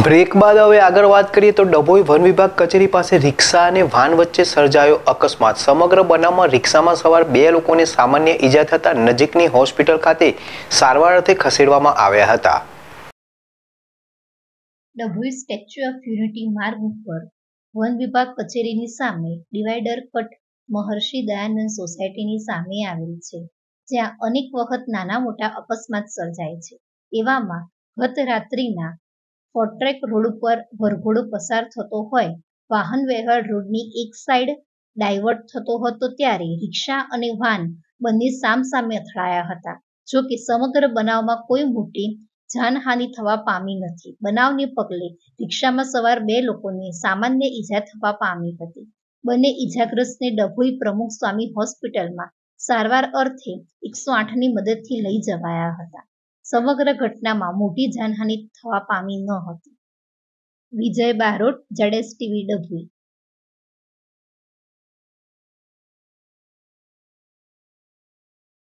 break બાદ હવે આગળ વાત કરીએ તો ડભોઈ વન વિભાગ કચેરી પાસે રિક્ષા અને વાન વચ્ચે સર્જાયો અકસ્માત સમગ્ર બનાવમાં રિક્ષામાં સવાર બે લોકોને સામાન્ય ઈજા થતા નજીકની હોસ્પિટલ ખાતે સારવાર અર્થે ખસેડવામાં આવ્યા હતા ડભોઈ સ્ટેચ્યુ ઓફ યુનિટી માર્ગ ઉપર વન વિભાગ કચેરીની સામે ડિવાઈડર કટ મહર્ષિ દયાનંદ સોસાયટીની સામે આવેલ છે જ્યાં અનેક વખત નાના મોટા અકસ્માત સર્જાય છે એવામાં ગત રાત્રિના ફોટ્રેક રોડ ઉપર વરઘોડો પસાર થતો હોય વાહન વ્યવહાર રોડની એક સાઈડ ડાયવર્ટ થતો હતો ત્યારે રિક્ષા અને વાન બંને સામસામે અથડાયા હતા જો કે સમગ્ર બનાવમાં કોઈ મોટી જાનહાનિ થવા પામી નથી બનાવને પગલે રિક્ષામાં સવાર બે લોકોને સામાન્ય ઈજા થવા પામી હતી બંને ઈજાગ્રસ્તને ડભોઈ પ્રમુખ સ્વામી હોસ્પિટલમાં સારવાર અર્થે એકસો આઠની મદદથી લઈ જવાયા હતા સમગ્ર ઘટનામાં મોટી જાનહાનિ થવા પામી ન હતી વિજય બારોટ જડેશ ટીવી ડભોઈ